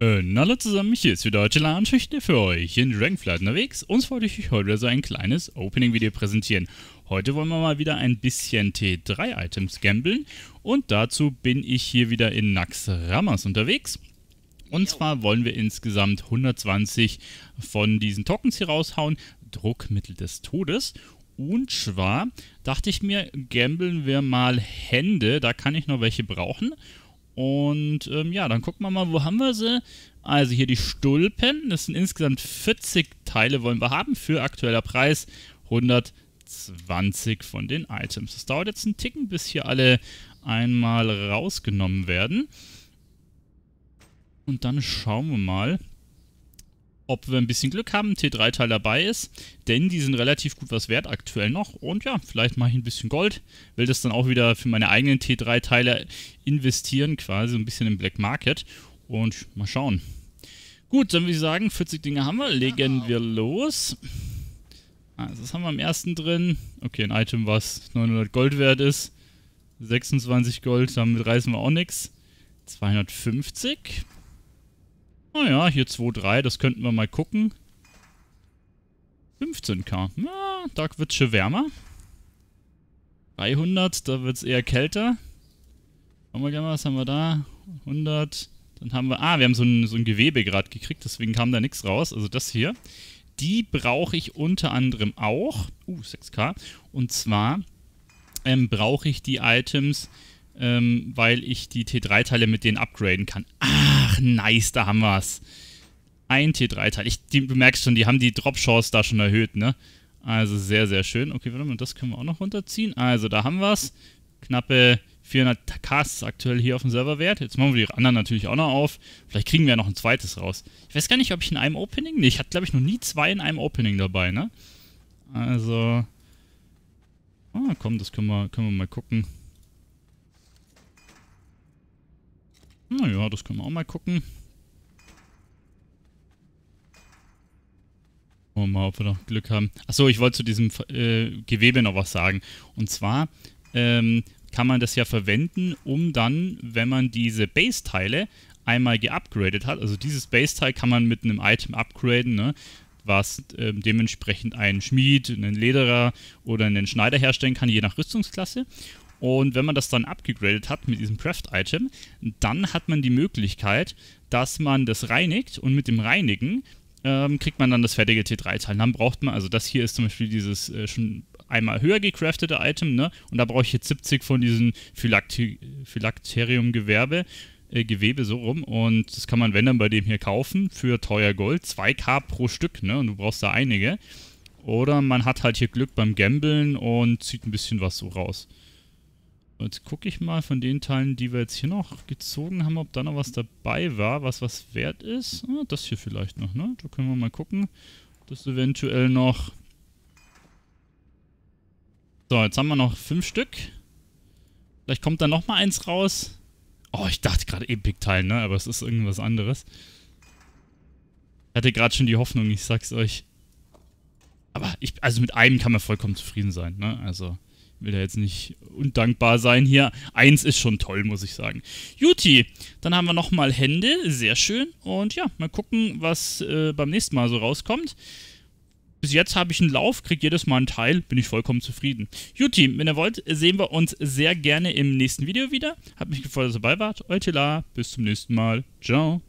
Äh, hallo zusammen, hier ist wieder heute Lan Schüchtner für euch in Dragonflight unterwegs. Uns wollte ich euch heute so ein kleines Opening-Video präsentieren. Heute wollen wir mal wieder ein bisschen T3-Items gambeln und dazu bin ich hier wieder in Nax Ramas unterwegs. Und zwar wollen wir insgesamt 120 von diesen Tokens hier raushauen, Druckmittel des Todes. Und zwar dachte ich mir, gambeln wir mal Hände, da kann ich noch welche brauchen. Und ähm, ja, dann gucken wir mal, wo haben wir sie? Also hier die Stulpen. Das sind insgesamt 40 Teile wollen wir haben für aktueller Preis 120 von den Items. Das dauert jetzt einen Ticken, bis hier alle einmal rausgenommen werden. Und dann schauen wir mal, ob wir ein bisschen Glück haben, T3-Teil dabei ist, denn die sind relativ gut was wert aktuell noch. Und ja, vielleicht mache ich ein bisschen Gold, will das dann auch wieder für meine eigenen T3-Teile investieren, quasi ein bisschen im Black Market. Und mal schauen. Gut, dann würde ich sagen, 40 Dinge haben wir, legen genau. wir los. Also das haben wir am ersten drin. Okay, ein Item, was 900 Gold wert ist. 26 Gold, damit reißen wir auch nichts. 250. Naja, hier 2, 3, das könnten wir mal gucken. 15k. Na, da wird's schon wärmer. 300, da wird es eher kälter. Haben wir mal, was haben wir da? 100. Dann haben wir, ah, wir haben so ein, so ein Gewebe gerade gekriegt, deswegen kam da nichts raus. Also das hier. Die brauche ich unter anderem auch. Uh, 6k. Und zwar ähm, brauche ich die Items, ähm, weil ich die T3-Teile mit denen upgraden kann. Ah! nice, da haben wir es. Ein T3-Teil. Ich, die, du merkst schon, die haben die Drop-Chance da schon erhöht, ne? Also sehr, sehr schön. Okay, warte mal, das können wir auch noch runterziehen. Also, da haben wir es. Knappe 400 Casts aktuell hier auf dem Serverwert. Jetzt machen wir die anderen natürlich auch noch auf. Vielleicht kriegen wir ja noch ein zweites raus. Ich weiß gar nicht, ob ich in einem Opening... Ne, ich hatte, glaube ich, noch nie zwei in einem Opening dabei, ne? Also... Ah, komm, das können wir, können wir mal gucken. Naja, das können wir auch mal gucken. Gucken wir mal, ob wir noch Glück haben. Achso, ich wollte zu diesem äh, Gewebe noch was sagen. Und zwar ähm, kann man das ja verwenden, um dann, wenn man diese Base-Teile einmal geupgradet hat, also dieses Base-Teil kann man mit einem Item upgraden, ne? was äh, dementsprechend einen Schmied, einen Lederer oder einen Schneider herstellen kann, je nach Rüstungsklasse. Und wenn man das dann abgegradet hat mit diesem Craft-Item, dann hat man die Möglichkeit, dass man das reinigt und mit dem Reinigen ähm, kriegt man dann das fertige T3-Teil. Dann braucht man, also das hier ist zum Beispiel dieses äh, schon einmal höher gecraftete Item, ne? Und da brauche ich jetzt 70 von diesem phylacterium gewerbe äh, Gewebe so rum und das kann man, wenn dann, bei dem hier kaufen für teuer Gold, 2k pro Stück, ne? Und du brauchst da einige. Oder man hat halt hier Glück beim Gambeln und zieht ein bisschen was so raus. Jetzt gucke ich mal von den Teilen, die wir jetzt hier noch gezogen haben, ob da noch was dabei war, was was wert ist. Ah, das hier vielleicht noch, ne? Da können wir mal gucken. Das eventuell noch... So, jetzt haben wir noch fünf Stück. Vielleicht kommt da nochmal eins raus. Oh, ich dachte gerade Epic-Teil, ne? Aber es ist irgendwas anderes. Ich hatte gerade schon die Hoffnung, ich sag's euch. Aber ich, also mit einem kann man vollkommen zufrieden sein, ne? Also will ja jetzt nicht undankbar sein hier. Eins ist schon toll, muss ich sagen. Juti, dann haben wir nochmal Hände. Sehr schön. Und ja, mal gucken, was äh, beim nächsten Mal so rauskommt. Bis jetzt habe ich einen Lauf, kriege jedes Mal einen Teil, bin ich vollkommen zufrieden. Juti, wenn ihr wollt, sehen wir uns sehr gerne im nächsten Video wieder. Hat mich gefreut, dass ihr dabei wart. Euer Tila, bis zum nächsten Mal. Ciao.